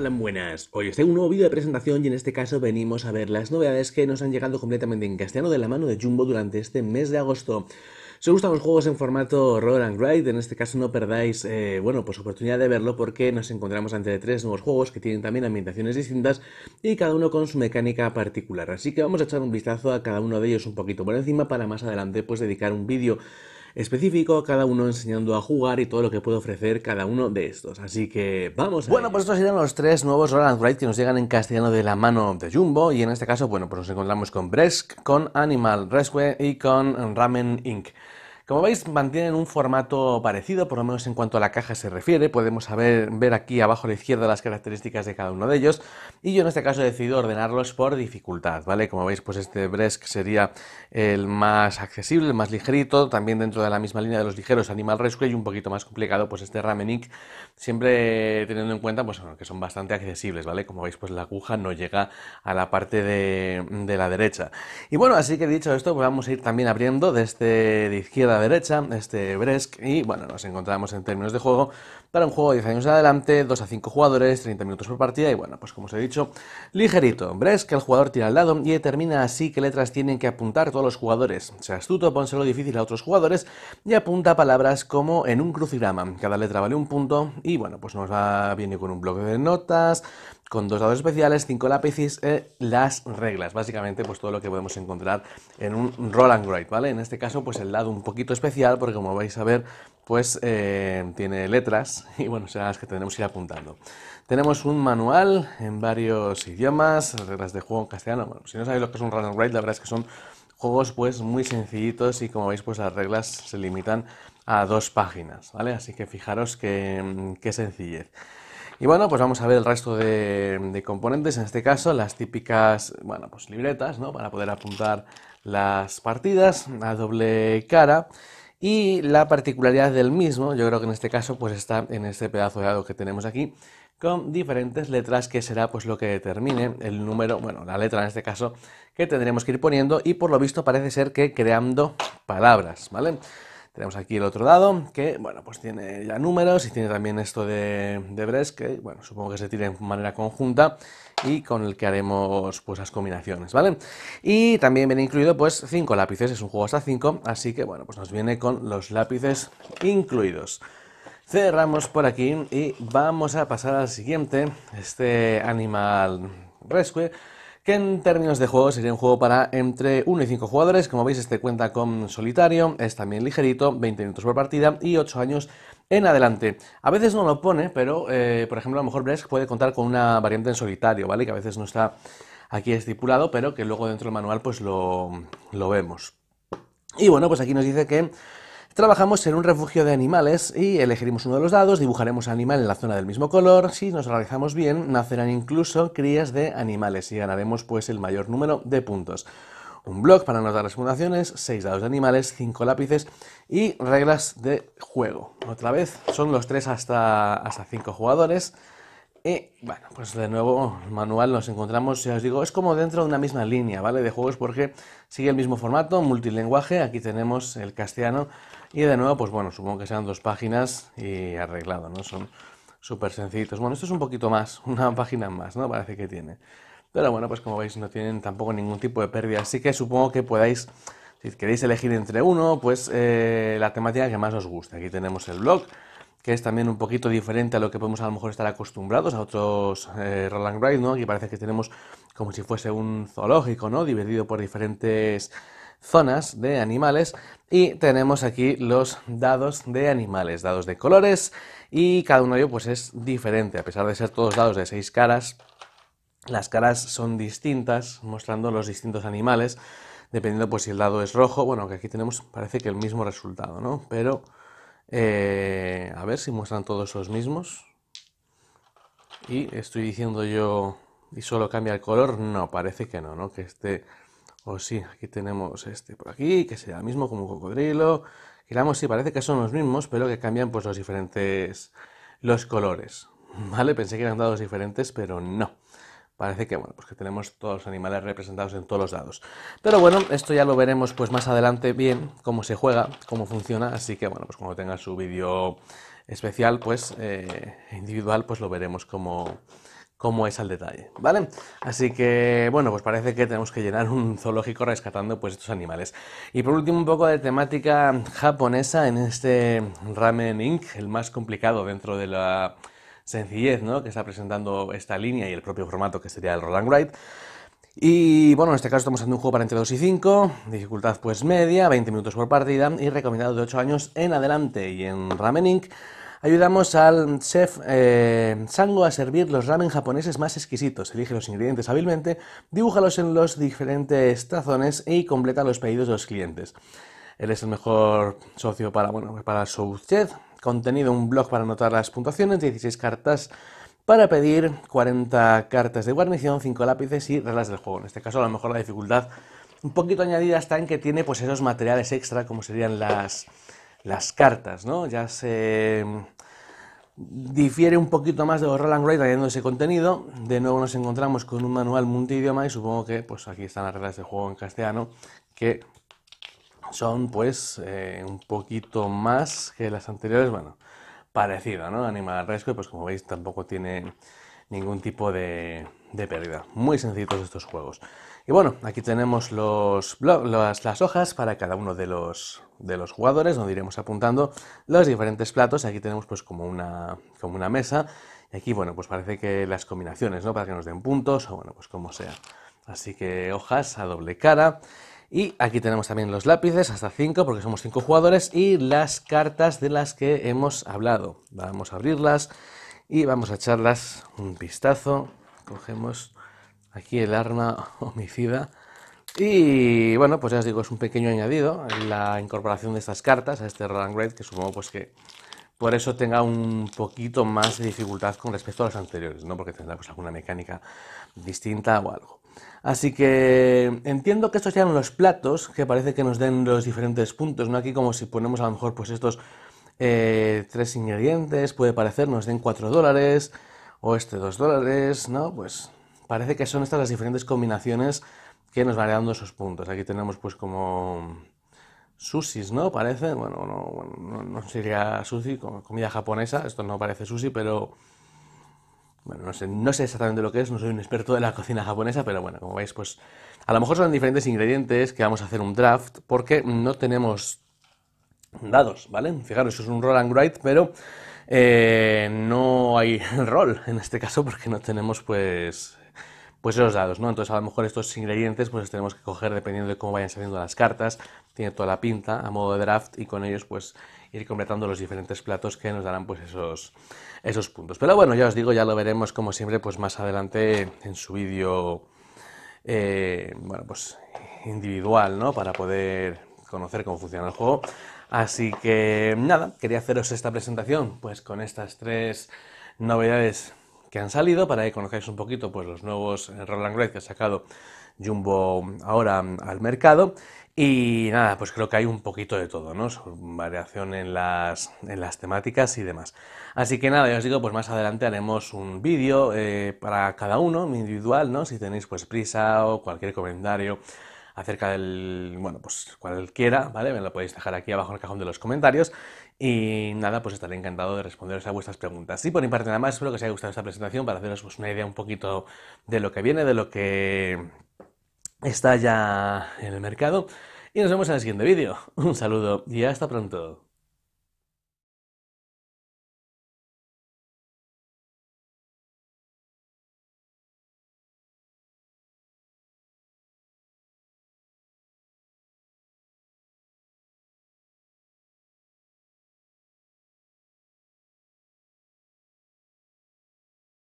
Hola, buenas. Hoy os tengo un nuevo vídeo de presentación y en este caso venimos a ver las novedades que nos han llegado completamente en castellano de la mano de Jumbo durante este mes de agosto. Si os gustan los juegos en formato roll and ride, en este caso no perdáis, eh, bueno, pues oportunidad de verlo porque nos encontramos ante tres nuevos juegos que tienen también ambientaciones distintas y cada uno con su mecánica particular. Así que vamos a echar un vistazo a cada uno de ellos un poquito por encima para más adelante pues dedicar un vídeo específico, cada uno enseñando a jugar y todo lo que puede ofrecer cada uno de estos. Así que vamos. bueno, pues estos serían los tres nuevos roland and que nos llegan en castellano de la mano de Jumbo y en este caso, bueno, pues nos encontramos con Bresk, con Animal Rescue y con Ramen Inc. Como veis, mantienen un formato parecido, por lo menos en cuanto a la caja se refiere. Podemos ver aquí abajo a la izquierda las características de cada uno de ellos. Y yo en este caso he decidido ordenarlos por dificultad, ¿vale? Como veis, pues este Bresk sería el más accesible, el más ligerito. También dentro de la misma línea de los ligeros, Animal Rescue y un poquito más complicado, pues este Ramenik. Siempre teniendo en cuenta, pues que son bastante accesibles, ¿vale? Como veis, pues la aguja no llega a la parte de, la derecha. Y bueno, así que dicho esto, pues vamos a ir también abriendo desde de izquierda derecha, este Bresk, y bueno, nos encontramos en términos de juego para un juego de 10 años adelante, 2 a 5 jugadores, 30 minutos por partida y bueno, pues como os he dicho, ligerito. es que el jugador tira al lado y determina así qué letras tienen que apuntar todos los jugadores. Sea astuto, pónselo difícil a otros jugadores y apunta palabras como en un crucigrama. Cada letra vale un punto y bueno, pues nos va bien con un bloque de notas, con dos dados especiales, cinco lápices, eh, las reglas. Básicamente, pues todo lo que podemos encontrar en un roll and write, ¿vale? En este caso, pues el lado un poquito especial, porque como vais a ver, pues eh, tiene letras y bueno, serán las que tenemos que ir apuntando. Tenemos un manual en varios idiomas, reglas de juego en castellano. Bueno, si no sabéis lo que es un random raid, la verdad es que son juegos pues muy sencillitos y como veis pues las reglas se limitan a dos páginas, ¿vale? Así que fijaros mm, qué, sencillez. Y bueno, pues vamos a ver el resto de, componentes, en este caso las típicas, bueno, pues libretas, ¿no? Para poder apuntar las partidas a doble cara. Y la particularidad del mismo, yo creo que en este caso, pues está en este pedazo de dado que tenemos aquí, con diferentes letras que será pues lo que determine el número, bueno, la letra en este caso, que tendremos que ir poniendo y por lo visto parece ser que creando palabras, ¿vale? Tenemos aquí el otro dado, que, bueno, pues tiene ya números y tiene también esto de, de que, bueno, supongo que se tira en manera conjunta y con el que haremos, pues, las combinaciones, ¿vale? Y también viene incluido, pues, 5 lápices, es un juego hasta 5, así que, bueno, pues nos viene con los lápices incluidos. Cerramos por aquí y vamos a pasar al siguiente, este Animal Rescue, que en términos de juego sería un juego para entre 1 y 5 jugadores. Como veis, este cuenta con solitario, es también ligerito, 20 minutos por partida y 8 años en adelante. A veces no lo pone, pero eh, por ejemplo, a lo mejor Bresk puede contar con una variante en solitario, ¿vale? Que a veces no está aquí estipulado, pero que luego dentro del manual pues lo, lo vemos. Y bueno, pues aquí nos dice que Trabajamos en un refugio de animales y elegiremos uno de los dados, dibujaremos animal en la zona del mismo color. Si nos realizamos bien, nacerán incluso crías de animales y ganaremos pues el mayor número de puntos. Un blog para dar las fundaciones, seis dados de animales, cinco lápices y reglas de juego. Otra vez, son los tres hasta, hasta 5 jugadores. Y bueno, pues de nuevo, manual nos encontramos, ya os digo, es como dentro de una misma línea, ¿vale? De juegos porque sigue el mismo formato, multilinguaje, aquí tenemos el castellano y de nuevo, pues bueno, supongo que sean dos páginas y arreglado, ¿no? Son súper sencillitos. Bueno, esto es un poquito más, una página más, ¿no? Parece que tiene. Pero bueno, pues como veis no tienen tampoco ningún tipo de pérdida. Así que supongo que podáis, si queréis elegir entre uno, pues eh, la temática que más os guste. Aquí tenemos el blog, que es también un poquito diferente a lo que podemos a lo mejor estar acostumbrados a otros eh, Roland Wright, ¿no? Aquí parece que tenemos como si fuese un zoológico, ¿no? Dividido por diferentes zonas de animales y tenemos aquí los dados de animales, dados de colores y cada uno de ellos pues es diferente, a pesar de ser todos dados de seis caras, las caras son distintas mostrando los distintos animales dependiendo pues si el dado es rojo, bueno que aquí tenemos parece que el mismo resultado, ¿no? Pero eh, a ver si muestran todos los mismos y estoy diciendo yo y solo cambia el color, no, parece que no, ¿no? Que este o oh, sí, aquí tenemos este por aquí, que sea el mismo como un cocodrilo. Y sí, parece que son los mismos, pero que cambian pues los diferentes, los colores. ¿Vale? Pensé que eran dados diferentes, pero no. Parece que, bueno, pues que tenemos todos los animales representados en todos los dados. Pero bueno, esto ya lo veremos pues más adelante bien, cómo se juega, cómo funciona. Así que, bueno, pues cuando tenga su vídeo especial, pues eh, individual, pues lo veremos cómo, como es al detalle, ¿vale? Así que, bueno, pues parece que tenemos que llenar un zoológico rescatando pues estos animales. Y por último, un poco de temática japonesa en este Ramen Inc., el más complicado dentro de la sencillez, ¿no? Que está presentando esta línea y el propio formato que sería el Roland Wright. Y bueno, en este caso estamos haciendo un juego para entre 2 y 5, dificultad pues media, 20 minutos por partida y recomendado de 8 años en adelante. Y en Ramen Inc., Ayudamos al chef eh, Sango a servir los ramen japoneses más exquisitos. Elige los ingredientes hábilmente, dibújalos en los diferentes tazones y completa los pedidos de los clientes. Él es el mejor socio para, bueno, para Contenido, un blog para anotar las puntuaciones, 16 cartas para pedir, 40 cartas de guarnición, 5 lápices y reglas del juego. En este caso, a lo mejor la dificultad un poquito añadida está en que tiene pues esos materiales extra, como serían las las cartas, ¿no? Ya se mm, difiere un poquito más de los Roland Wright trayendo ese contenido. De nuevo nos encontramos con un manual multidioma y supongo que pues aquí están las reglas de juego en castellano que son pues eh, un poquito más que las anteriores, bueno, parecido, ¿no? Animal Rescue, pues como veis tampoco tiene ningún tipo de, pérdida. Muy sencillitos estos juegos. Y bueno, aquí tenemos los las, hojas para cada uno de los, de los jugadores, donde iremos apuntando los diferentes platos. Aquí tenemos pues como una, como una mesa. Y aquí, bueno, pues parece que las combinaciones, ¿no? Para que nos den puntos, o bueno, pues como sea. Así que hojas a doble cara. Y aquí tenemos también los lápices, hasta 5, porque somos 5 jugadores, y las cartas de las que hemos hablado. Vamos a abrirlas y vamos a echarlas un vistazo. Cogemos aquí el arma homicida. Y bueno, pues ya os digo, es un pequeño añadido la incorporación de estas cartas a este Roland Grade, que supongo pues que por eso tenga un poquito más de dificultad con respecto a los anteriores, ¿no? Porque tendrá pues, alguna mecánica distinta o algo. Así que entiendo que estos sean los platos que parece que nos den los diferentes puntos, ¿no? Aquí como si ponemos a lo mejor pues estos eh, tres ingredientes, puede parecer, nos den cuatro dólares, o este dos dólares, ¿no? Pues parece que son estas las diferentes combinaciones que nos van dando esos puntos. Aquí tenemos pues como susis, ¿no? Parece, bueno, no, no, sería sushi, comida japonesa, esto no parece sushi, pero... Bueno, no sé, no sé exactamente lo que es, no soy un experto de la cocina japonesa, pero bueno, como veis, pues a lo mejor son diferentes ingredientes que vamos a hacer un draft, porque no tenemos dados, ¿vale? Fijaros, eso es un roll and write, pero eh, no hay roll en este caso porque no tenemos pues pues esos dados, ¿no? Entonces a lo mejor estos ingredientes pues los tenemos que coger dependiendo de cómo vayan saliendo las cartas, tiene toda la pinta a modo de draft y con ellos pues ir completando los diferentes platos que nos darán pues esos, esos puntos. Pero bueno, ya os digo, ya lo veremos como siempre pues más adelante en su vídeo, eh, bueno pues individual, ¿no? Para poder conocer cómo funciona el juego. Así que nada, quería haceros esta presentación pues con estas tres novedades que han salido para que conozcáis un poquito pues los nuevos Roland Grey que ha sacado Jumbo ahora al mercado y nada, pues creo que hay un poquito de todo, ¿no? Variación en las, en las temáticas y demás. Así que nada, ya os digo, pues más adelante haremos un vídeo eh, para cada uno, individual, ¿no? Si tenéis pues prisa o cualquier comentario acerca del, bueno, pues cualquiera, ¿vale? Me lo podéis dejar aquí abajo en el cajón de los comentarios. Y nada, pues estaré encantado de responderos a vuestras preguntas. Y por mi parte nada más, espero que os haya gustado esta presentación para haceros pues, una idea un poquito de lo que viene, de lo que está ya en el mercado. Y nos vemos en el siguiente vídeo. Un saludo y hasta pronto.